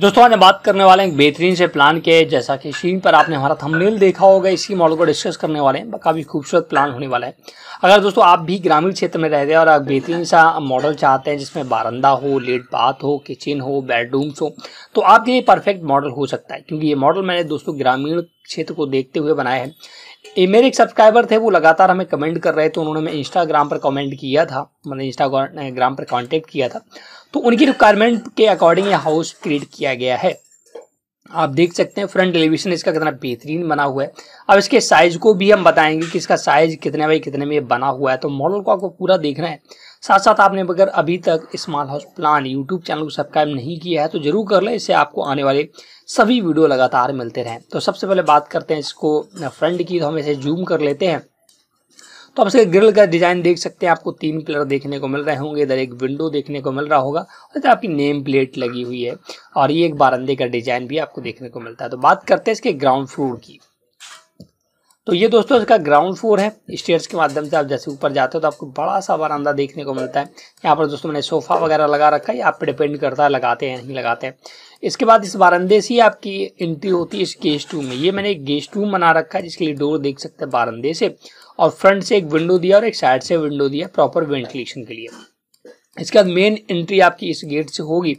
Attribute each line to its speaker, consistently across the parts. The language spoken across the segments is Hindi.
Speaker 1: दोस्तों आज बात करने वाले हैं बेहतरीन से प्लान के जैसा कि स्क्रीन पर आपने हमारा थंबनेल देखा होगा इसी मॉडल को डिस्कस करने वाले हैं काफ़ी खूबसूरत प्लान होने वाला है अगर दोस्तों आप भी ग्रामीण क्षेत्र में रहते हैं और आप बेहतरीन सा मॉडल चाहते हैं जिसमें बारंदा हो लेट बाथ हो किचन हो बेडरूम्स हो तो आपके लिए परफेक्ट मॉडल हो सकता है क्योंकि ये मॉडल मैंने दोस्तों ग्रामीण क्षेत्र को देखते हुए बनाया है ये मेरे एक सब्सक्राइबर थे वो लगातार हमें कमेंट कर रहे थे उन्होंने मैं इंस्टाग्राम पर कमेंट किया था मतलब इंस्टाग्राम पर कांटेक्ट किया था तो उनकी रिक्वायरमेंट के अकॉर्डिंग ये हाउस क्रिएट किया गया है आप देख सकते हैं फ्रंट एलिवेशन इसका कितना बेहतरीन बना हुआ है अब इसके साइज को भी हम बताएंगे कि इसका साइज कितने बाई कितने में बना हुआ है तो मॉडल को आपको पूरा देखना है साथ साथ आपने अगर अभी तक small house plan YouTube channel को सब्सक्राइब नहीं किया है तो जरूर कर लें इससे आपको आने वाले सभी वीडियो लगातार मिलते रहें तो सबसे पहले बात करते हैं इसको फ्रंट की तो हम इसे जूम कर लेते हैं तो आप इसके ग्रिल का डिज़ाइन देख सकते हैं आपको तीन पिलर देखने को मिल रहे होंगे इधर एक विंडो देखने को मिल रहा होगा और इधर आपकी नेम प्लेट लगी हुई है और ये एक बारंदे का डिज़ाइन भी आपको देखने को मिलता है तो बात करते हैं इसके ग्राउंड फ्लोर की तो ये दोस्तों इसका ग्राउंड फ्लोर है स्टेयर्स के माध्यम से आप जैसे ऊपर जाते हो तो आपको बड़ा सा बरामदा देखने को मिलता है यहाँ पर दोस्तों मैंने सोफा वगैरह लगा रखा है आप पे डिपेंड करता है लगाते हैं नहीं लगाते हैं इसके बाद इस बारंदे से आपकी एंट्री होती है इस गेस्ट रूम में ये मैंने एक गेस्ट रूम बना रखा है जिसके लिए डोर देख सकते हैं बारंदे से और फ्रंट से एक विंडो दिया और एक साइड से विंडो दिया प्रॉपर वेंटिलेशन के लिए इसके बाद मेन एंट्री आपकी इस गेट से होगी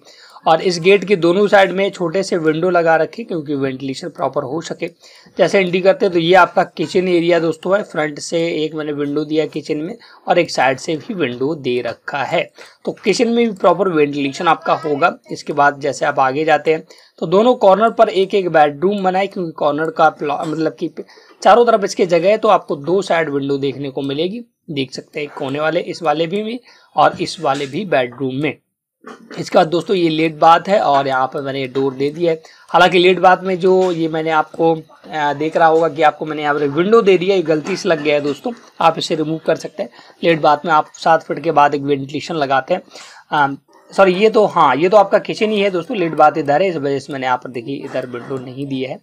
Speaker 1: और इस गेट के दोनों साइड में छोटे से विंडो लगा रखे क्योंकि वेंटिलेशन प्रॉपर हो सके जैसे एंट्री करते हैं तो ये आपका किचन एरिया दोस्तों है फ्रंट से एक मैंने विंडो दिया किचन में और एक साइड से भी विंडो दे रखा है तो किचन में भी प्रॉपर वेंटिलेशन आपका होगा इसके बाद जैसे आप आगे जाते हैं तो दोनों कॉर्नर पर एक एक बेडरूम बनाए क्योंकि कॉर्नर का मतलब कि चारों तरफ इसके जगह है तो आपको दो साइड विंडो देखने को मिलेगी देख सकते हैं कोने वाले इस वाले भी में और इस वाले भी बेडरूम में इसके बाद दोस्तों ये लेट बात है और यहाँ पर मैंने डोर दे दिया है हालांकि लेट बात में जो ये मैंने आपको देख रहा होगा कि आपको मैंने यहाँ पर विंडो दे दिया ये गलती से लग गया है दोस्तों आप इसे रिमूव कर सकते हैं लेट बात में आप सात फिट के बाद एक वेंटिलेशन लगाते हैं सॉरी ये तो हाँ ये तो आपका किचन ही है दोस्तों लेट बात इधर है इस वजह से मैंने यहाँ पर देखिए इधर विंडो नहीं दी है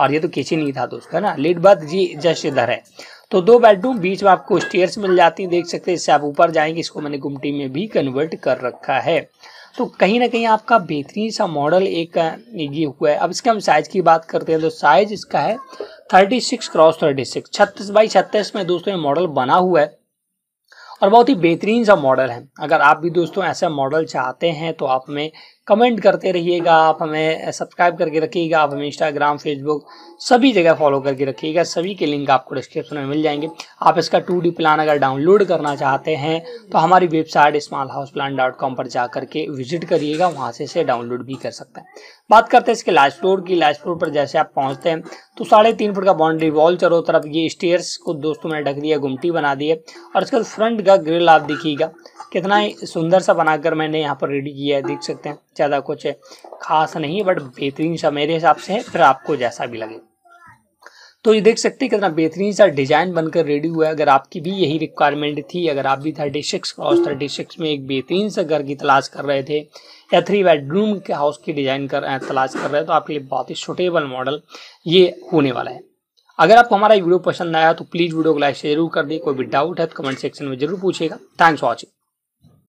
Speaker 1: और ये तो किचन ही था दोस्तों है ना लेट बात जी जस्ट इधर है तो दो बेडरूम बीच में आपको स्टेयर्स मिल जाती है देख सकते हैं इससे आप ऊपर जाएंगे इसको मैंने गुमटी में भी कन्वर्ट कर रखा है तो कहीं ना कहीं आपका बेहतरीन सा मॉडल एक ये हुआ है अब इसके हम साइज की बात करते हैं तो साइज इसका है thirty six cross thirty six छत्तीस बाई छत्तीस में दोस्तों ये मॉडल बना हुआ है और बहुत ही बेहतरीन सा मॉडल है अगर आप भी दोस्तों ऐसा मॉडल चाहते हैं तो आप में कमेंट करते रहिएगा आप हमें सब्सक्राइब करके रखिएगा आप हमें इंस्टाग्राम फेसबुक सभी जगह फॉलो करके रखिएगा सभी के लिंक आपको डिस्क्रिप्शन में मिल जाएंगे आप इसका टू डी प्लान अगर डाउनलोड करना चाहते हैं तो हमारी website small house plan dot com पर जा करके विजिट करिएगा वहाँ से इसे डाउनलोड भी कर सकते हैं बात करते हैं इसके लास्ट फ्लोर की लास्ट फ्लोर पर जैसे आप पहुँचते हैं तो साढ़े तीन फुट का बाउंड्री वॉल चारों तरफ ये स्टेयर्स को दोस्तों मैंने ढक दिया गुमटी बना दी और इसका फ्रंट का ग्रिल आप दिखिएगा कितना ही सुंदर सा बनाकर मैंने यहाँ पर रेडी किया है देख सकते हैं ज़्यादा कुछ है खास नहीं है बट बेहतरीन सा मेरे हिसाब से है फिर आपको जैसा भी लगे तो ये देख सकते हैं कितना बेहतरीन सा डिज़ाइन बनकर रेडी हुआ है अगर आपकी भी यही रिक्वायरमेंट थी अगर आप भी thirty six house thirty six में एक बेहतरीन सा घर की तलाश कर रहे थे या थ्री बेडरूम के हाउस की डिज़ाइन कर तलाश कर रहे हैं तो आपके लिए बहुत ही सुटेबल मॉडल ये होने वाला है अगर आपको हमारा वीडियो पसंद आया तो प्लीज़ वीडियो को लाइक जरूर कर दिए कोई भी डाउट है तो कमेंट सेक्शन में जरूर पूछेगा थैंक्स फॉर वॉचिंग